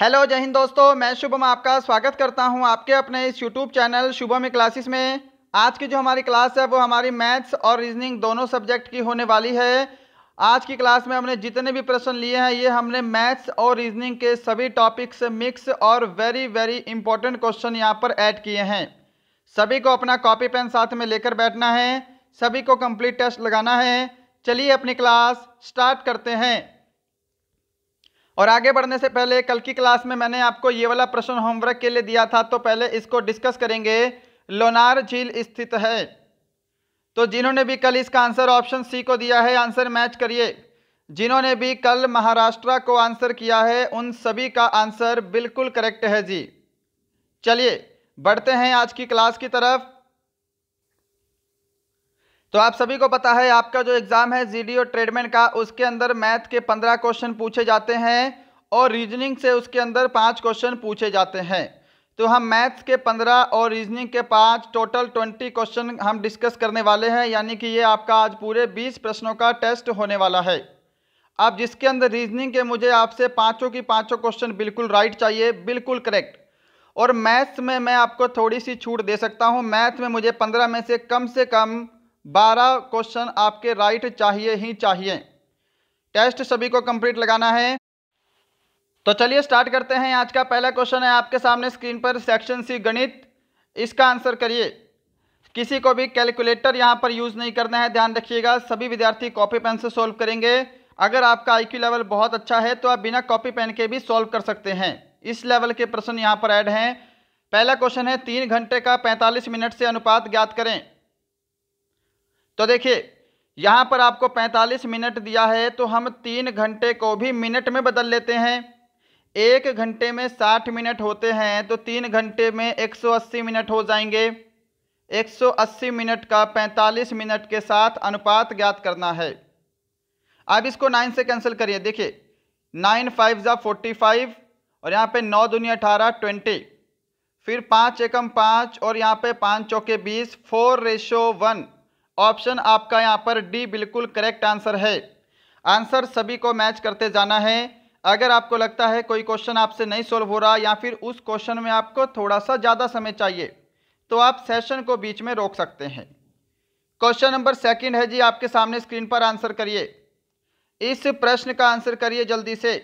hello जय हिंद दोस्तों मैं शुभम आपका स्वागत करता हूं आपके अपने इस यूट्यूब चैनल शुभम क्लासेस में आज की जो हमारी क्लास है वो हमारी मैथ्स और रीजनिंग दोनों सब्जेक्ट की होने वाली है आज की क्लास में हमने जितने भी प्रश्न लिए हैं ये हमने मैथ्स और रीजनिंग के सभी टॉपिक्स मिक्स और वेरी वेरी इंपॉर्टेंट क्वेश्चन यहाँ पर ऐड किए हैं सभी को अपना कॉपी पेन साथ में लेकर बैठना है सभी को कंप्लीट टेस्ट लगाना है चलिए अपनी क्लास स्टार्ट करते हैं और आगे बढ़ने से पहले कल की क्लास में मैंने आपको ये वाला प्रश्न होमवर्क के लिए दिया था तो पहले इसको डिस्कस करेंगे लोनार झील स्थित है तो जिन्होंने भी कल इसका आंसर ऑप्शन सी को दिया है आंसर मैच करिए जिन्होंने भी कल महाराष्ट्र को आंसर किया है उन सभी का आंसर बिल्कुल करेक्ट है जी चलिए बढ़ते हैं आज की क्लास की तरफ तो आप सभी को पता है आपका जो एग्ज़ाम है जी डी ट्रेडमेंट का उसके अंदर मैथ के पंद्रह क्वेश्चन पूछे जाते हैं और रीजनिंग से उसके अंदर पाँच क्वेश्चन पूछे जाते हैं तो हम मैथ्स के पंद्रह और रीजनिंग के पाँच टोटल ट्वेंटी क्वेश्चन हम डिस्कस करने वाले हैं यानी कि ये आपका आज पूरे बीस प्रश्नों का टेस्ट होने वाला है अब जिसके अंदर रीजनिंग के मुझे आपसे पाँचों की पाँचों क्वेश्चन बिल्कुल राइट चाहिए बिल्कुल करेक्ट और मैथ्स में मैं आपको थोड़ी सी छूट दे सकता हूँ मैथ में मुझे पंद्रह में से कम से कम बारह क्वेश्चन आपके राइट चाहिए ही चाहिए टेस्ट सभी को कंप्लीट लगाना है तो चलिए स्टार्ट करते हैं आज का पहला क्वेश्चन है आपके सामने स्क्रीन पर सेक्शन सी गणित इसका आंसर करिए किसी को भी कैलकुलेटर यहाँ पर यूज़ नहीं करना है ध्यान रखिएगा सभी विद्यार्थी कॉपी पेन से सॉल्व करेंगे अगर आपका आईक्यू लेवल बहुत अच्छा है तो आप बिना कॉपी पेन के भी सॉल्व कर सकते हैं इस लेवल के प्रश्न यहाँ पर ऐड हैं पहला क्वेश्चन है तीन घंटे का पैंतालीस मिनट से अनुपात ज्ञात करें तो देखिए यहाँ पर आपको 45 मिनट दिया है तो हम तीन घंटे को भी मिनट में बदल लेते हैं एक घंटे में 60 मिनट होते हैं तो तीन घंटे में 180 मिनट हो जाएंगे 180 मिनट का 45 मिनट के साथ अनुपात ज्ञात करना है अब इसको नाइन से कैंसिल करिए देखिए नाइन फाइव ज़ा फोर्टी फाइव और यहाँ पे नौ दुनिया अठारह ट्वेंटी फिर पाँच एकम पाँच और यहाँ पे पाँच चौके बीस फोर रेशो वन ऑप्शन आपका यहाँ पर डी बिल्कुल करेक्ट आंसर है आंसर सभी को मैच करते जाना है अगर आपको लगता है कोई क्वेश्चन आपसे नहीं सॉल्व हो रहा या फिर उस क्वेश्चन में आपको थोड़ा सा ज़्यादा समय चाहिए तो आप सेशन को बीच में रोक सकते हैं क्वेश्चन नंबर सेकंड है जी आपके सामने स्क्रीन पर आंसर करिए इस प्रश्न का आंसर करिए जल्दी से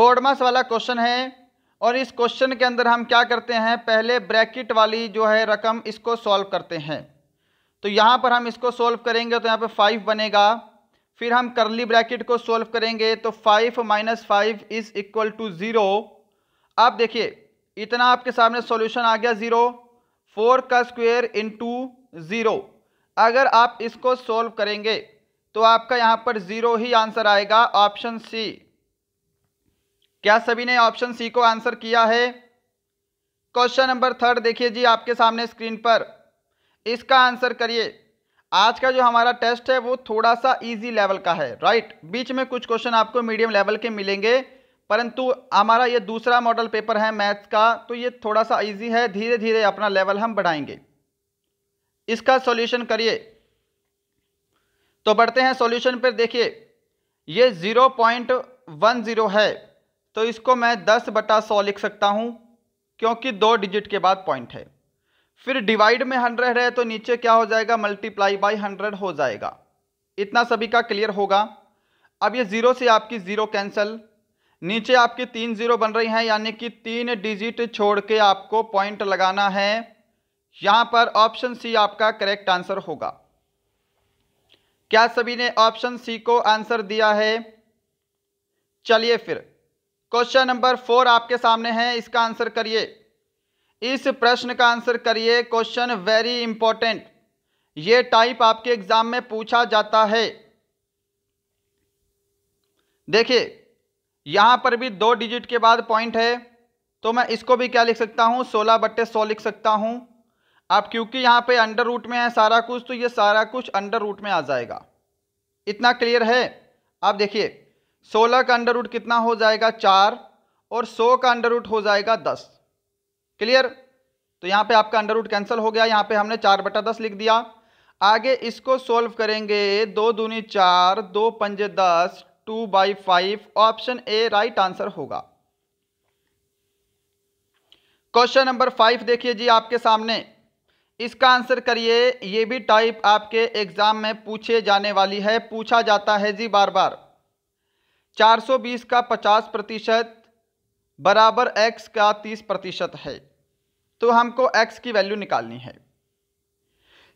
बोर्डमास वाला क्वेश्चन है और इस क्वेश्चन के अंदर हम क्या करते हैं पहले ब्रैकेट वाली जो है रकम इसको सॉल्व करते हैं तो यहाँ पर हम इसको सोल्व करेंगे तो यहाँ पर फाइव बनेगा फिर हम करली ब्रैकेट को सोल्व करेंगे तो five minus five is equal to zero आप देखिए इतना आपके सामने सॉल्यूशन आ गया ज़ीरो फोर का स्क्वेयर टू ज़ीरो अगर आप इसको सोल्व करेंगे तो आपका यहाँ पर ज़ीरो ही आंसर आएगा ऑप्शन सी क्या सभी ने ऑप्शन सी को आंसर किया है क्वेश्चन नंबर थर्ड देखिए जी आपके सामने स्क्रीन पर इसका आंसर करिए आज का जो हमारा टेस्ट है वो थोड़ा सा इजी लेवल का है राइट बीच में कुछ क्वेश्चन आपको मीडियम लेवल के मिलेंगे परंतु हमारा ये दूसरा मॉडल पेपर है मैथ्स का तो ये थोड़ा सा इजी है धीरे धीरे अपना लेवल हम बढ़ाएंगे इसका सॉल्यूशन करिए तो बढ़ते हैं सॉल्यूशन पर देखिए ये ज़ीरो पॉइंट वन ज़ीरो है तो इसको मैं दस बटा सौ लिख सकता हूँ क्योंकि दो डिजिट के बाद पॉइंट है फिर डिवाइड में हंड्रेड है तो नीचे क्या हो जाएगा मल्टीप्लाई बाई हंड्रेड हो जाएगा इतना सभी का क्लियर होगा अब ये ज़ीरो से आपकी ज़ीरो कैंसिल नीचे आपकी तीन ज़ीरो बन रही हैं यानी कि तीन डिजिट छोड़ के आपको पॉइंट लगाना है यहां पर ऑप्शन सी आपका करेक्ट आंसर होगा क्या सभी ने ऑप्शन सी को आंसर दिया है चलिए फिर क्वेश्चन नंबर फोर आपके सामने है इसका आंसर करिए इस प्रश्न का आंसर करिए क्वेश्चन वेरी इंपॉर्टेंट ये टाइप आपके एग्जाम में पूछा जाता है देखिए यहां पर भी दो डिजिट के बाद पॉइंट है तो मैं इसको भी क्या लिख सकता हूं सोलह बट्टे सौ लिख सकता हूं आप क्योंकि यहां पे अंडर रूट में है सारा कुछ तो ये सारा कुछ अंडर रूट में आ जाएगा इतना क्लियर है आप देखिए सोलह का अंडर रूट कितना हो जाएगा चार और सौ का अंडर रूट हो जाएगा दस क्लियर तो यहाँ पे आपका अंडर रूट कैंसिल हो गया यहाँ पे हमने चार बटा दस लिख दिया आगे इसको सोल्व करेंगे दो दूनी चार दो पंजे दस two by five option A right answer होगा क्वेश्चन नंबर फाइव देखिए जी आपके सामने इसका आंसर करिए ये भी टाइप आपके एग्जाम में पूछे जाने वाली है पूछा जाता है जी बार बार 420 का 50 प्रतिशत बराबर x का 30 प्रतिशत है तो हमको x की वैल्यू निकालनी है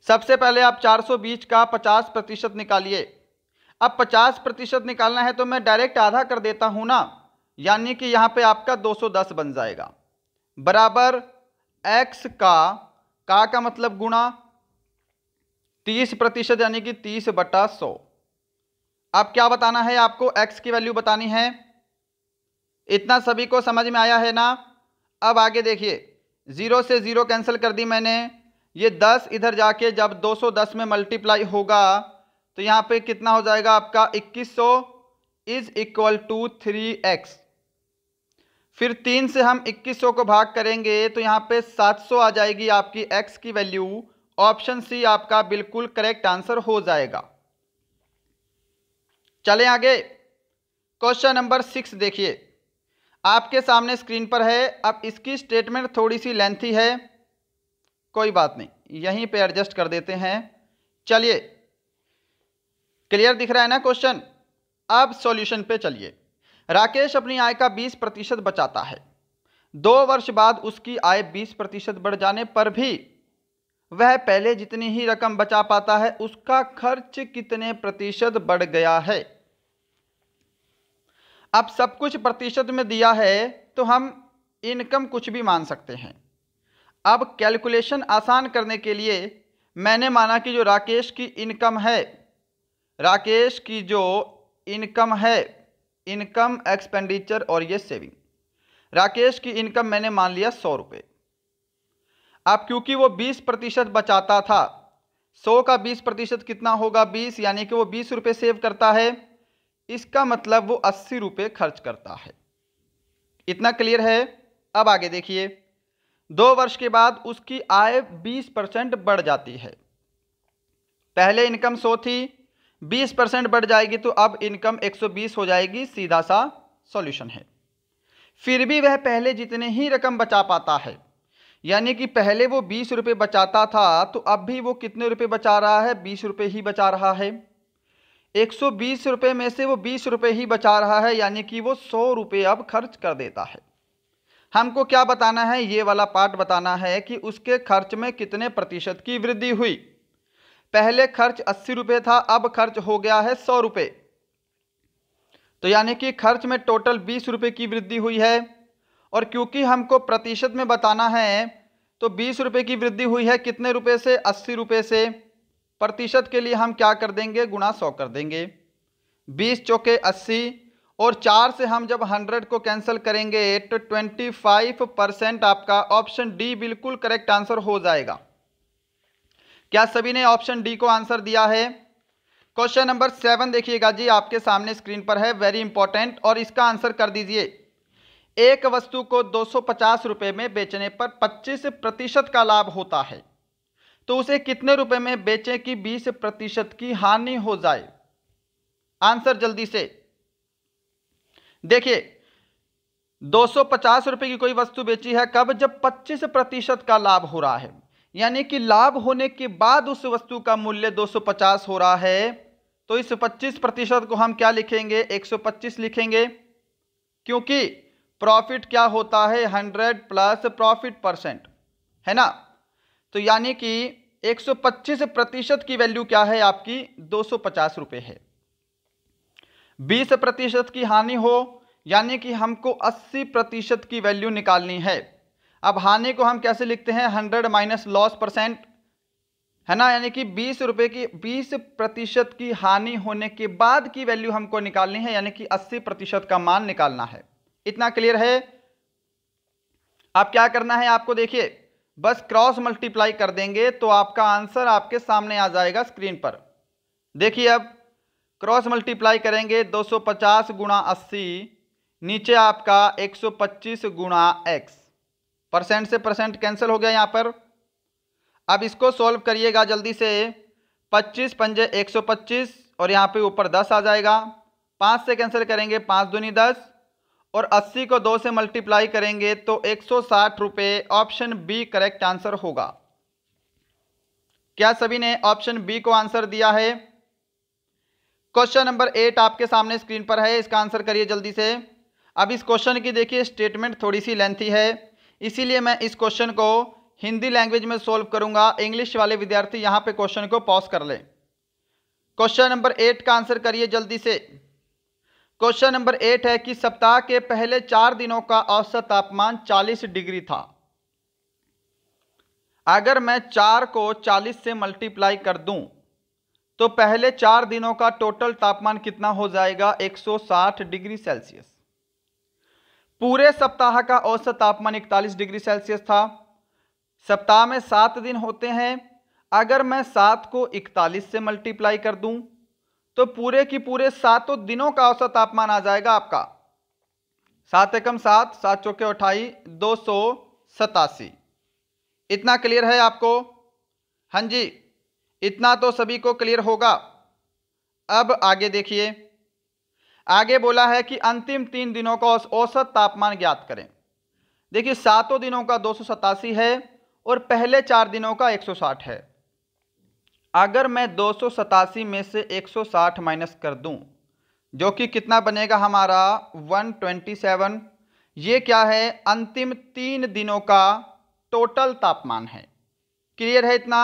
सबसे पहले आप बीस का 50 प्रतिशत निकालिए अब 50 प्रतिशत निकालना है तो मैं डायरेक्ट आधा कर देता हूँ ना यानी कि यहाँ पे आपका 210 बन जाएगा बराबर x का का का मतलब गुणा 30 प्रतिशत यानी कि 30 बटा सौ अब क्या बताना है आपको x की वैल्यू बतानी है इतना सभी को समझ में आया है ना अब आगे देखिए ज़ीरो से ज़ीरो कैंसिल कर दी मैंने ये दस इधर जाके जब 210 में मल्टीप्लाई होगा तो यहाँ पे कितना हो जाएगा आपका 2100 is equal to three X फिर तीन से हम 2100 को भाग करेंगे तो यहाँ पे 700 आ जाएगी आपकी एक्स की वैल्यू ऑप्शन सी आपका बिल्कुल करेक्ट आंसर हो जाएगा चलें आगे क्वेश्चन नंबर सिक्स देखिए आपके सामने स्क्रीन पर है अब इसकी स्टेटमेंट थोड़ी सी लेंथी है कोई बात नहीं यहीं पे एडजस्ट कर देते हैं चलिए क्लियर दिख रहा है ना क्वेश्चन अब सॉल्यूशन पे चलिए राकेश अपनी आय का 20 प्रतिशत बचाता है दो वर्ष बाद उसकी आय 20 प्रतिशत बढ़ जाने पर भी वह पहले जितनी ही रकम बचा पाता है उसका खर्च कितने प्रतिशत बढ़ गया है अब सब कुछ प्रतिशत में दिया है तो हम इनकम कुछ भी मान सकते हैं अब कैलकुलेशन आसान करने के लिए मैंने माना कि जो राकेश की इनकम है राकेश की जो इनकम है इनकम एक्सपेंडिचर और ये सेविंग राकेश की इनकम मैंने मान लिया सौ रुपये अब क्योंकि वो बीस प्रतिशत बचाता था सौ का बीस प्रतिशत कितना होगा बीस यानी कि वो बीस रुपये सेव करता है इसका मतलब वो अस्सी रुपये खर्च करता है इतना क्लियर है अब आगे देखिए दो वर्ष के बाद उसकी आय बीस परसेंट बढ़ जाती है पहले इनकम सो थी बीस परसेंट बढ़ जाएगी तो अब इनकम एक सौ बीस हो जाएगी सीधा सा सॉल्यूशन है फिर भी वह पहले जितने ही रकम बचा पाता है यानी कि पहले वो बीस रुपये बचाता था तो अब भी वो कितने रुपए बचा रहा है बीस रुपये ही बचा रहा है एक सौ बीस रुपये में से वो बीस रुपये ही बचा रहा है यानी कि वो सौ रुपये अब खर्च कर देता है हमको क्या बताना है ये वाला पार्ट बताना है कि उसके खर्च में कितने प्रतिशत की वृद्धि हुई पहले खर्च अस्सी रुपये था अब खर्च हो गया है सौ रुपये तो यानी कि खर्च में टोटल बीस रुपये की वृद्धि हुई है और क्योंकि हमको प्रतिशत में बताना है तो बीस रुपये की वृद्धि हुई है कितने रुपये से अस्सी रुपये से प्रतिशत के लिए हम क्या कर देंगे गुणा सौ कर देंगे बीस चौके अस्सी और चार से हम जब हंड्रेड को कैंसिल करेंगे तो ट्वेंटी फाइव परसेंट आपका ऑप्शन डी बिल्कुल करेक्ट आंसर हो जाएगा क्या सभी ने ऑप्शन डी को आंसर दिया है क्वेश्चन नंबर सेवन देखिएगा जी आपके सामने स्क्रीन पर है वेरी इंपॉर्टेंट और इसका आंसर कर दीजिए एक वस्तु को दो सौ में बेचने पर 25 प्रतिशत का लाभ होता है तो उसे कितने रुपए में बेचें कि 20 प्रतिशत की हानि हो जाए आंसर जल्दी से देखिए दो रुपए की कोई वस्तु बेची है कब जब 25 प्रतिशत का लाभ हो रहा है यानी कि लाभ होने के बाद उस वस्तु का मूल्य 250 हो रहा है तो इस 25 प्रतिशत को हम क्या लिखेंगे 125 लिखेंगे क्योंकि प्रॉफिट क्या होता है 100 प्लस प्रॉफिट परसेंट है ना तो यानी कि 125 प्रतिशत की वैल्यू क्या है आपकी दो सौ है 20 प्रतिशत की हानि हो यानी कि हमको 80 प्रतिशत की वैल्यू निकालनी है अब हानि को हम कैसे लिखते हैं 100 माइनस लॉस परसेंट है ना यानी कि बीस रुपये की बीस प्रतिशत की हानि होने के बाद की वैल्यू हमको निकालनी है यानी कि अस्सी प्रतिशत का मान निकालना है इतना क्लियर है अब क्या करना है आपको देखिए बस क्रॉस मल्टीप्लाई कर देंगे तो आपका आंसर आपके सामने आ जाएगा स्क्रीन पर देखिए अब क्रॉस मल्टीप्लाई करेंगे 250 गुणा अस्सी नीचे आपका 125 गुणा एक्स परसेंट से परसेंट कैंसिल हो गया यहाँ पर अब इसको सॉल्व करिएगा जल्दी से 25 पंजे 125 और यहाँ पे ऊपर 10 आ जाएगा पाँच से कैंसिल करेंगे पाँच दूनी दस और 80 को 2 से मल्टीप्लाई करेंगे तो एक सौ ऑप्शन बी करेक्ट आंसर होगा क्या सभी ने ऑप्शन बी को आंसर दिया है क्वेश्चन नंबर एट आपके सामने स्क्रीन पर है इसका आंसर करिए जल्दी से अब इस क्वेश्चन की देखिए स्टेटमेंट थोड़ी सी लेंथी है इसीलिए मैं इस क्वेश्चन को हिंदी लैंग्वेज में सॉल्व करूंगा इंग्लिश वाले विद्यार्थी यहां पे क्वेश्चन को पॉज कर लें क्वेश्चन नंबर एट का आंसर करिए जल्दी से क्वेश्चन नंबर एट है कि सप्ताह के पहले चार दिनों का औसत तापमान 40 डिग्री था अगर मैं चार को 40 से मल्टीप्लाई कर दूं तो पहले चार दिनों का टोटल तापमान कितना हो जाएगा 160 डिग्री सेल्सियस पूरे सप्ताह का औसत तापमान 41 डिग्री सेल्सियस था सप्ताह में सात दिन होते हैं अगर मैं सात को 41 से मल्टीप्लाई कर दूं तो पूरे की पूरे सातों दिनों का औसत तापमान आ जाएगा आपका सात एकम सात सात चौके अठाई दो सौ सतासी इतना क्लियर है आपको हाँ जी इतना तो सभी को क्लियर होगा अब आगे देखिए आगे बोला है कि अंतिम तीन दिनों का औसत तापमान ज्ञात करें देखिए सातों दिनों का दो सौ सतासी है और पहले चार दिनों का एक सौ साठ है अगर मैं दो में से 160 माइनस कर दूं जो कि कितना बनेगा हमारा 127 ये क्या है अंतिम तीन दिनों का टोटल तापमान है क्लियर है इतना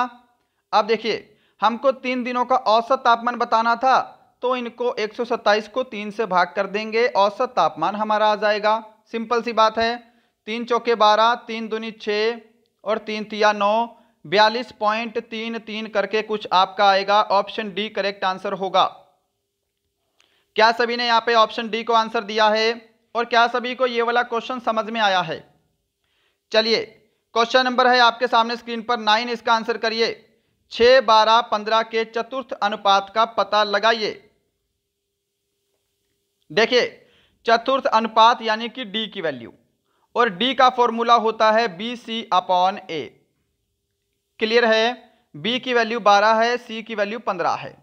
अब देखिए हमको तीन दिनों का औसत तापमान बताना था तो इनको 127 को तीन से भाग कर देंगे औसत तापमान हमारा आ जाएगा सिंपल सी बात है तीन चौके बारह तीन दुनी छः और तीन तिया नौ बयालीस पॉइंट तीन तीन करके कुछ आपका आएगा ऑप्शन डी करेक्ट आंसर होगा क्या सभी ने यहाँ पे ऑप्शन डी को आंसर दिया है और क्या सभी को ये वाला क्वेश्चन समझ में आया है चलिए क्वेश्चन नंबर है आपके सामने स्क्रीन पर नाइन इसका आंसर करिए छः बारह पंद्रह के चतुर्थ अनुपात का पता लगाइए देखिए चतुर्थ अनुपात यानी कि डी की वैल्यू और डी का फॉर्मूला होता है B C upon A clear है बी की वैल्यू बारह है सी की वैल्यू पंद्रह है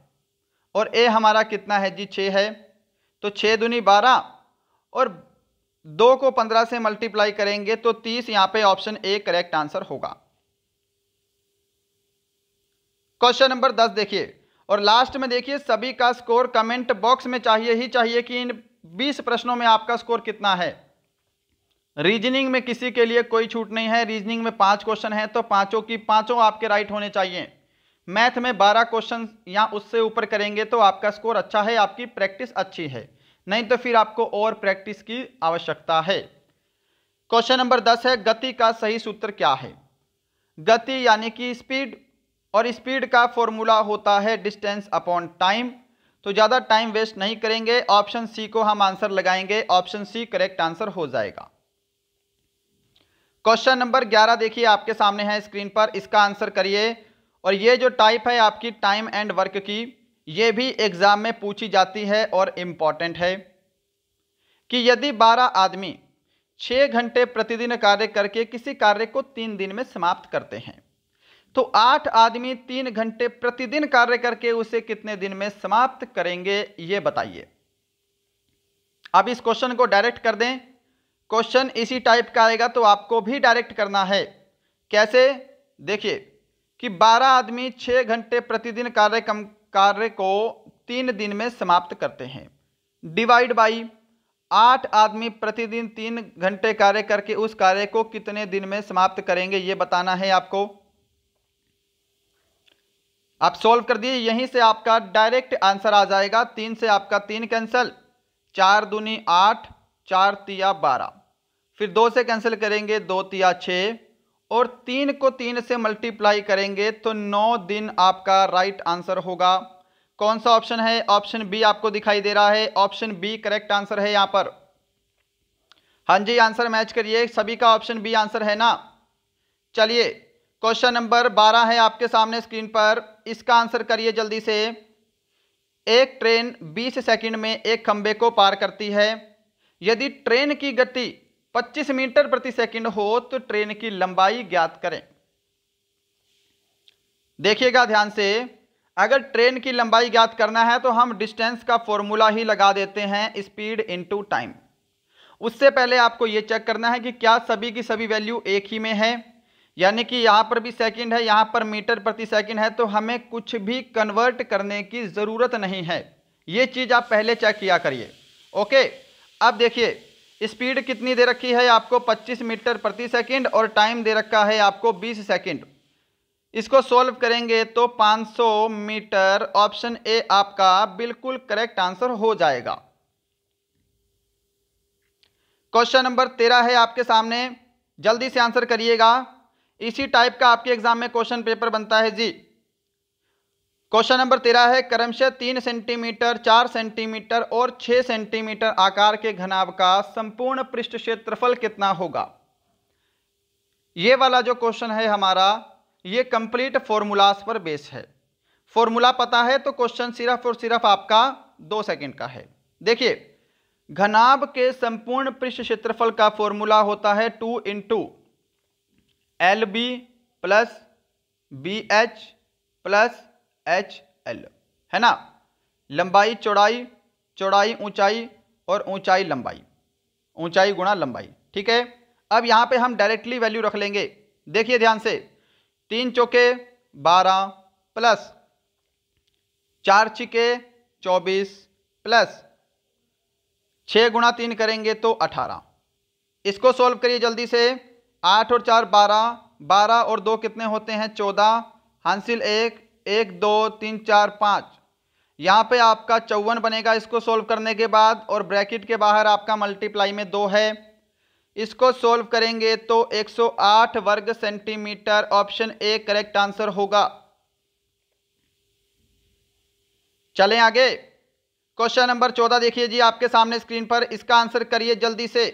और ए हमारा कितना है जी 6 है तो 6 दुनी बारह और दो को पंद्रह से मल्टीप्लाई करेंगे तो तीस यहां पे ऑप्शन ए करेक्ट आंसर होगा क्वेश्चन नंबर दस देखिए और लास्ट में देखिए सभी का स्कोर कमेंट बॉक्स में चाहिए ही चाहिए कि इन बीस प्रश्नों में आपका स्कोर कितना है रीजनिंग में किसी के लिए कोई छूट नहीं है रीजनिंग में पांच क्वेश्चन है तो पांचों की पांचों आपके राइट होने चाहिए मैथ में बारह क्वेश्चन या उससे ऊपर करेंगे तो आपका स्कोर अच्छा है आपकी प्रैक्टिस अच्छी है नहीं तो फिर आपको और प्रैक्टिस की आवश्यकता है क्वेश्चन नंबर दस है गति का सही सूत्र क्या है गति यानी कि स्पीड और स्पीड का फॉर्मूला होता है डिस्टेंस अपॉन टाइम तो ज़्यादा टाइम वेस्ट नहीं करेंगे ऑप्शन सी को हम आंसर लगाएंगे ऑप्शन सी करेक्ट आंसर हो जाएगा क्वेश्चन नंबर ग्यारह देखिए आपके सामने है स्क्रीन पर इसका आंसर करिए और ये जो टाइप है आपकी टाइम एंड वर्क की ये भी एग्ज़ाम में पूछी जाती है और इम्पॉर्टेंट है कि यदि बारह आदमी छः घंटे प्रतिदिन कार्य करके किसी कार्य को तीन दिन में समाप्त करते हैं तो आठ आदमी तीन घंटे प्रतिदिन कार्य करके उसे कितने दिन में समाप्त करेंगे ये बताइए अब इस क्वेश्चन को डायरेक्ट कर दें क्वेश्चन इसी टाइप का आएगा तो आपको भी डायरेक्ट करना है कैसे देखिए कि 12 आदमी 6 घंटे प्रतिदिन कार्य कम कार्य को तीन दिन में समाप्त करते हैं डिवाइड बाई आठ आदमी प्रतिदिन तीन घंटे कार्य करके उस कार्य को कितने दिन में समाप्त करेंगे ये बताना है आपको आप सॉल्व कर दिए यहीं से आपका डायरेक्ट आंसर आ जाएगा तीन से आपका तीन कैंसल चार दूनी आठ चार तिया बारह फिर दो से कैंसिल करेंगे दो तिया छः और तीन को तीन से मल्टीप्लाई करेंगे तो नौ दिन आपका राइट आंसर होगा कौन सा ऑप्शन है ऑप्शन बी आपको दिखाई दे रहा है ऑप्शन बी करेक्ट आंसर है यहाँ पर हाँ जी आंसर मैच करिए सभी का ऑप्शन बी आंसर है ना चलिए क्वेश्चन नंबर बारह है आपके सामने स्क्रीन पर इसका आंसर करिए जल्दी से एक ट्रेन बीस सेकंड में एक खंबे को पार करती है यदि ट्रेन की गति 25 मीटर प्रति सेकंड हो तो ट्रेन की लंबाई ज्ञात करें देखिएगा ध्यान से अगर ट्रेन की लंबाई ज्ञात करना है तो हम डिस्टेंस का फॉर्मूला ही लगा देते हैं स्पीड इनटू टाइम उससे पहले आपको ये चेक करना है कि क्या सभी की सभी वैल्यू एक ही में है यानी कि यहाँ पर भी सेकंड है यहाँ पर मीटर प्रति सेकंड है तो हमें कुछ भी कन्वर्ट करने की ज़रूरत नहीं है ये चीज़ आप पहले चेक किया करिए ओके अब देखिए स्पीड कितनी दे रखी है आपको 25 मीटर प्रति सेकंड और टाइम दे रखा है आपको 20 सेकंड इसको सॉल्व करेंगे तो 500 मीटर ऑप्शन ए आपका बिल्कुल करेक्ट आंसर हो जाएगा क्वेश्चन नंबर तेरह है आपके सामने जल्दी से आंसर करिएगा इसी टाइप का आपके एग्जाम में क्वेश्चन पेपर बनता है जी क्वेश्चन नंबर तेरह है क्रमशः तीन सेंटीमीटर चार सेंटीमीटर और छह सेंटीमीटर आकार के घनाभ का संपूर्ण पृष्ठ क्षेत्रफल कितना होगा ये वाला जो क्वेश्चन है हमारा ये कंप्लीट फॉर्मूलास पर बेस है फॉर्मूला पता है तो क्वेश्चन सिर्फ और सिर्फ आपका दो सेकंड का है देखिए घनाब के संपूर्ण पृष्ठ क्षेत्रफल का फॉर्मूला होता है two two L B plus B H plus H L है ना लंबाई चौड़ाई चौड़ाई ऊंचाई और ऊंचाई लंबाई ऊंचाई गुणा लंबाई ठीक है अब यहाँ पे हम डायरेक्टली वैल्यू रख लेंगे देखिए ध्यान से तीन चौके बारह प्लस चार छिके चौबीस प्लस छः गुणा तीन करेंगे तो अठारह इसको सॉल्व करिए जल्दी से आठ और चार बारह बारह और दो कितने होते हैं चौदह हांसिल एक एक दो तीन चार पाँच यहाँ पे आपका चौवन बनेगा इसको सोल्व करने के बाद और ब्रैकेट के बाहर आपका मल्टीप्लाई में दो है इसको सोल्व करेंगे तो 108 वर्ग centimetre option A correct answer होगा चलें आगे क्वेश्चन नंबर चौदह देखिए जी आपके सामने स्क्रीन पर इसका आंसर करिए जल्दी से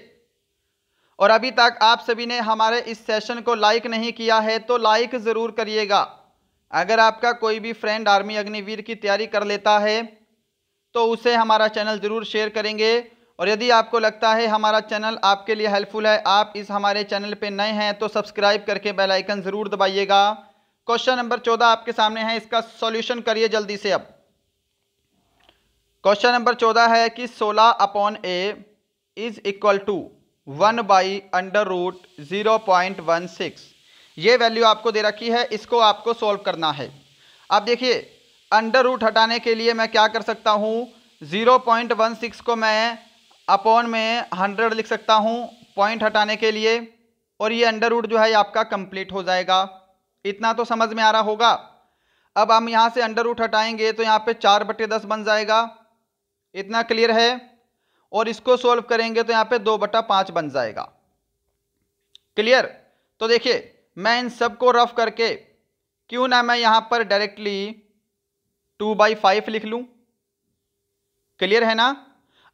और अभी तक आप सभी ने हमारे इस सेशन को लाइक नहीं किया है तो लाइक ज़रूर करिएगा अगर आपका कोई भी फ्रेंड आर्मी अग्निवीर की तैयारी कर लेता है तो उसे हमारा चैनल ज़रूर शेयर करेंगे और यदि आपको लगता है हमारा चैनल आपके लिए हेल्पफुल है आप इस हमारे चैनल पे नए हैं तो सब्सक्राइब करके बेल आइकन ज़रूर दबाइएगा क्वेश्चन नंबर चौदह आपके सामने है इसका सॉल्यूशन करिए जल्दी से अब क्वेश्चन नंबर चौदह है कि सोलह upon A is equal to one by under root zero point one six ये वैल्यू आपको दे रखी है इसको आपको सॉल्व करना है अब देखिए अंडर रूट हटाने के लिए मैं क्या कर सकता हूँ ज़ीरो पॉइंट वन सिक्स को मैं अपॉन में हंड्रेड लिख सकता हूँ पॉइंट हटाने के लिए और ये अंडर रूट जो है आपका कंप्लीट हो जाएगा इतना तो समझ में आ रहा होगा अब हम यहाँ से अंडर रूट हटाएंगे तो यहाँ पर चार बटे दस बन जाएगा इतना क्लियर है और इसको सॉल्व करेंगे तो यहाँ पे दो बटा पाँच बन जाएगा क्लियर तो देखिए मैं इन सब को रफ करके क्यों ना मैं यहाँ पर डायरेक्टली टू बाई फाइव लिख लूँ क्लियर है ना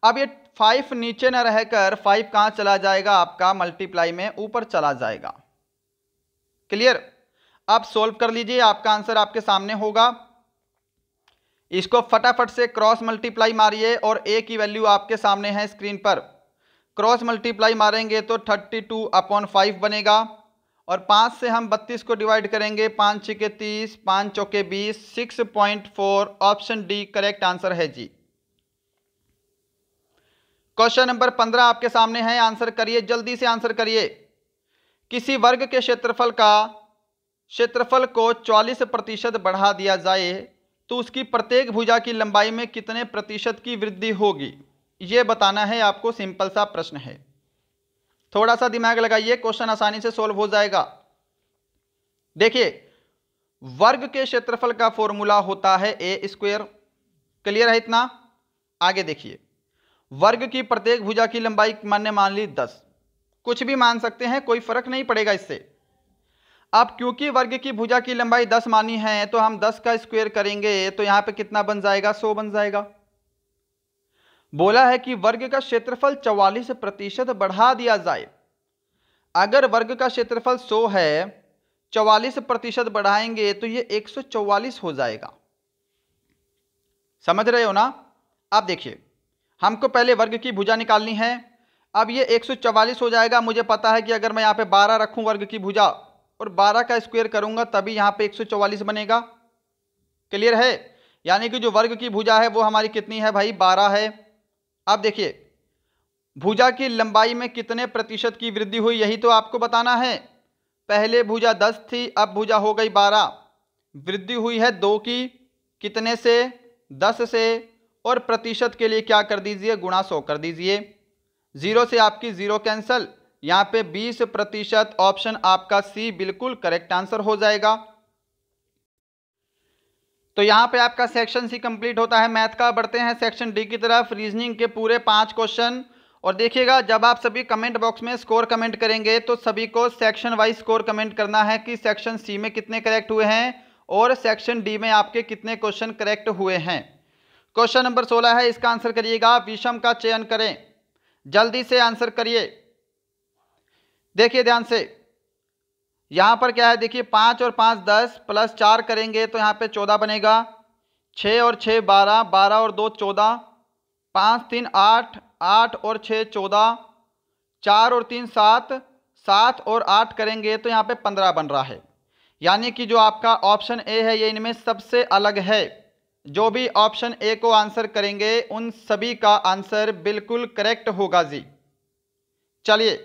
अब ये फाइव नीचे ना रहकर फाइव कहाँ चला जाएगा आपका मल्टीप्लाई में ऊपर चला जाएगा क्लियर आप सोल्व कर लीजिए आपका आंसर आपके सामने होगा इसको फटाफट से क्रॉस मल्टीप्लाई मारिए और ए की वैल्यू आपके सामने है स्क्रीन पर क्रॉस मल्टीप्लाई मारेंगे तो थर्टी टू अपॉन फाइव बनेगा और पाँच से हम बत्तीस को डिवाइड करेंगे पाँच के तीस पाँच चौके बीस six point four option D correct answer है जी क्वेश्चन नंबर पंद्रह आपके सामने है आंसर करिए जल्दी से आंसर करिए किसी वर्ग के क्षेत्रफल का क्षेत्रफल को चालीस प्रतिशत बढ़ा दिया जाए तो उसकी प्रत्येक भुजा की लंबाई में कितने प्रतिशत की वृद्धि होगी ये बताना है आपको सिंपल सा प्रश्न है थोड़ा सा दिमाग लगाइए क्वेश्चन आसानी से सोल्व हो जाएगा देखिए वर्ग के क्षेत्रफल का फॉर्मूला होता है ए स्क्वेयर क्लियर है इतना आगे देखिए वर्ग की प्रत्येक भुजा की लंबाई मान्य मान ली दस कुछ भी मान सकते हैं कोई फर्क नहीं पड़ेगा इससे अब क्योंकि वर्ग की भुजा की लंबाई दस मानी है तो हम दस का स्क्वायर करेंगे तो यहां पे कितना बन जाएगा सो बन जाएगा बोला है कि वर्ग का क्षेत्रफल चौवालीस प्रतिशत बढ़ा दिया जाए अगर वर्ग का क्षेत्रफल 100 है चौवालीस प्रतिशत बढ़ाएंगे तो ये 144 हो जाएगा समझ रहे हो ना आप देखिए हमको पहले वर्ग की भुजा निकालनी है अब ये 144 हो जाएगा मुझे पता है कि अगर मैं यहाँ पे 12 रखूँ वर्ग की भुजा और 12 का स्क्वायर करूँगा तभी यहाँ पे 144 बनेगा क्लियर है यानी कि जो वर्ग की भुजा है वो हमारी कितनी है भाई 12 है अब देखिए भुजा की लंबाई में कितने प्रतिशत की वृद्धि हुई यही तो आपको बताना है पहले भुजा दस थी अब भुजा हो गई बारह वृद्धि हुई है दो की कितने से दस से और प्रतिशत के लिए क्या कर दीजिए गुणा सौ कर दीजिए ज़ीरो से आपकी ज़ीरो कैंसल यहाँ पे बीस प्रतिशत ऑप्शन आपका सी बिल्कुल करेक्ट आंसर हो जाएगा तो यहाँ पे आपका सेक्शन सी कंप्लीट होता है मैथ का बढ़ते हैं सेक्शन डी की तरफ रीजनिंग के पूरे पाँच क्वेश्चन और देखिएगा जब आप सभी कमेंट बॉक्स में स्कोर कमेंट करेंगे तो सभी को सेक्शन वाइज स्कोर कमेंट करना है कि सेक्शन सी में कितने करेक्ट हुए हैं और सेक्शन डी में आपके कितने क्वेश्चन करेक्ट हुए हैं क्वेश्चन नंबर सोलह है इसका आंसर करिएगा विषम का चयन करें जल्दी से आंसर करिए देखिए ध्यान से यहाँ पर क्या है देखिए पाँच और पाँच दस प्लस चार करेंगे तो यहाँ पे चौदह बनेगा छः और छः बारह बारह और दो चौदह पाँच तीन आठ आठ और छः चौदह चार और तीन सात सात और आठ करेंगे तो यहाँ पे पंद्रह बन रहा है यानी कि जो आपका ऑप्शन ए है ये इनमें सबसे अलग है जो भी ऑप्शन ए को आंसर करेंगे उन सभी का आंसर बिल्कुल करेक्ट होगा जी चलिए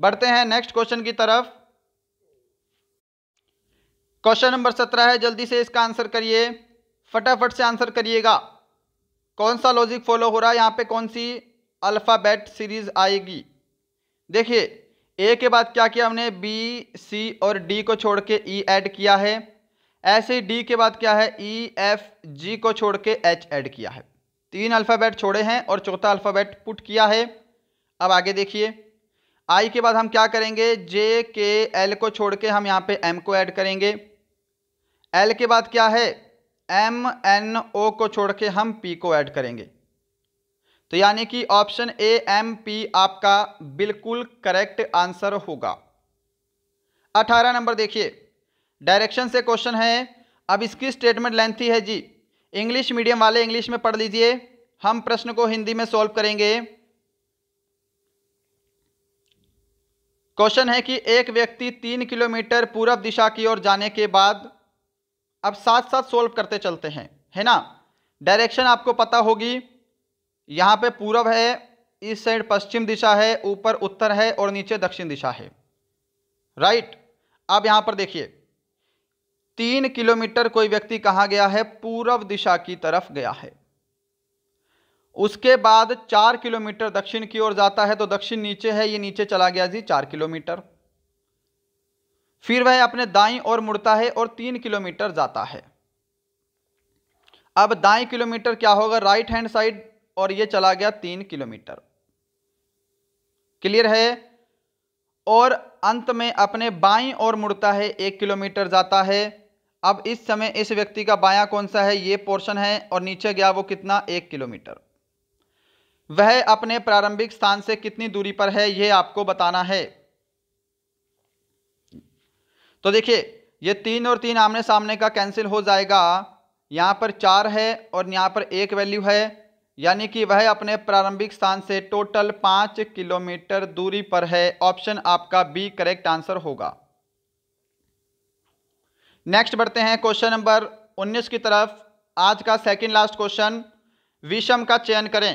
बढ़ते हैं नेक्स्ट क्वेश्चन की तरफ क्वेश्चन नंबर सत्रह है जल्दी से इसका आंसर करिए फटाफट से आंसर करिएगा कौन सा लॉजिक फॉलो हो रहा है यहाँ पे कौन सी अल्फ़ाबेट सीरीज आएगी देखिए ए के बाद क्या किया हमने बी सी और डी को छोड़ के ई e ऐड किया है ऐसे ही डी के बाद क्या है ई एफ जी को छोड़ के एच ऐड किया है तीन अल्फ़ाबेट छोड़े हैं और चौथा अल्फ़ाबेट पुट किया है अब आगे देखिए आई के बाद हम क्या करेंगे जे के एल को छोड़ के हम यहाँ पे एम को ऐड करेंगे एल के बाद क्या है एम एन ओ को छोड़ के हम पी को ऐड करेंगे तो यानी कि ऑप्शन ए एम पी आपका बिल्कुल करेक्ट आंसर होगा अठारह नंबर देखिए डायरेक्शन से क्वेश्चन है अब इसकी स्टेटमेंट लेंथी है जी इंग्लिश मीडियम वाले इंग्लिश में पढ़ लीजिए हम प्रश्न को हिंदी में सॉल्व करेंगे क्वेश्चन है कि एक व्यक्ति तीन किलोमीटर पूरब दिशा की ओर जाने के बाद अब साथ साथ सोल्व करते चलते हैं है ना डायरेक्शन आपको पता होगी यहाँ पे पूरब है इस साइड पश्चिम दिशा है ऊपर उत्तर है और नीचे दक्षिण दिशा है राइट अब यहाँ पर देखिए तीन किलोमीटर कोई व्यक्ति कहाँ गया है पूरब दिशा की तरफ गया है उसके बाद चार किलोमीटर दक्षिण की ओर जाता है तो दक्षिण नीचे है ये नीचे चला गया जी चार किलोमीटर फिर वह अपने दाई और मुड़ता है और तीन किलोमीटर जाता है अब दाई किलोमीटर क्या होगा राइट हैंड साइड और ये चला गया तीन किलोमीटर क्लियर है और अंत में अपने बाई और मुड़ता है एक किलोमीटर जाता है अब इस समय इस व्यक्ति का बायां कौन सा है ये पोर्शन है और नीचे गया वो कितना एक किलोमीटर वह अपने प्रारंभिक स्थान से कितनी दूरी पर है यह आपको बताना है तो देखिए ये तीन और तीन आमने सामने का कैंसिल हो जाएगा यहाँ पर चार है और यहाँ पर एक वैल्यू है यानी कि वह अपने प्रारंभिक स्थान से टोटल पाँच किलोमीटर दूरी पर है ऑप्शन आपका बी करेक्ट आंसर होगा नेक्स्ट बढ़ते हैं क्वेश्चन नंबर 19 की तरफ आज का सेकंड लास्ट क्वेश्चन विषम का चयन करें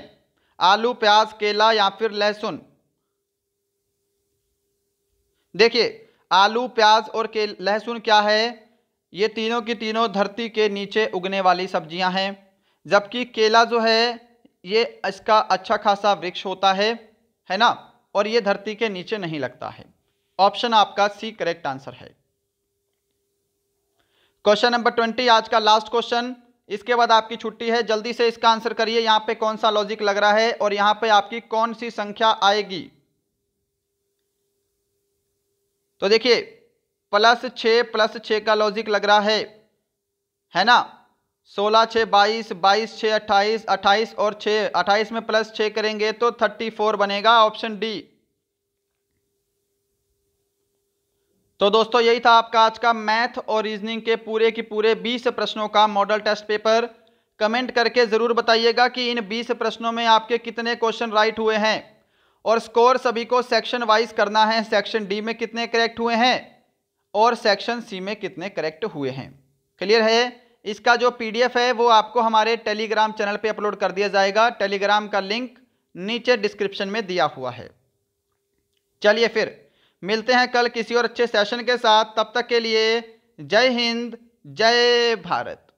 आलू प्याज केला या फिर लहसुन देखिए आलू प्याज और के लहसुन क्या है ये तीनों की तीनों धरती के नीचे उगने वाली सब्जियां हैं जबकि केला जो है ये इसका अच्छा खासा वृक्ष होता है है ना और ये धरती के नीचे नहीं लगता है ऑप्शन आपका सी करेक्ट आंसर है क्वेश्चन नंबर ट्वेंटी आज का लास्ट क्वेश्चन इसके बाद आपकी छुट्टी है जल्दी से इसका आंसर करिए यहाँ पे कौन सा लॉजिक लग रहा है और यहाँ पे आपकी कौन सी संख्या आएगी तो देखिए प्लस छः प्लस छः का लॉजिक लग रहा है है ना सोलह छः बाईस बाईस छः अट्ठाईस अट्ठाईस और छः अट्ठाईस में प्लस छः करेंगे तो थर्टी फोर बनेगा ऑप्शन डी तो दोस्तों यही था आपका आज का मैथ और रीजनिंग के पूरे के पूरे बीस प्रश्नों का मॉडल टेस्ट पेपर कमेंट करके ज़रूर बताइएगा कि इन बीस प्रश्नों में आपके कितने क्वेश्चन राइट हुए हैं और स्कोर सभी को सेक्शन वाइज करना है सेक्शन डी में कितने करेक्ट हुए हैं और सेक्शन सी में कितने करेक्ट हुए हैं क्लियर है इसका जो पीडीएफ है वो आपको हमारे टेलीग्राम चैनल पे अपलोड कर दिया जाएगा टेलीग्राम का लिंक नीचे डिस्क्रिप्शन में दिया हुआ है चलिए फिर मिलते हैं कल किसी और अच्छे सेशन के साथ तब तक के लिए जय हिंद जय भारत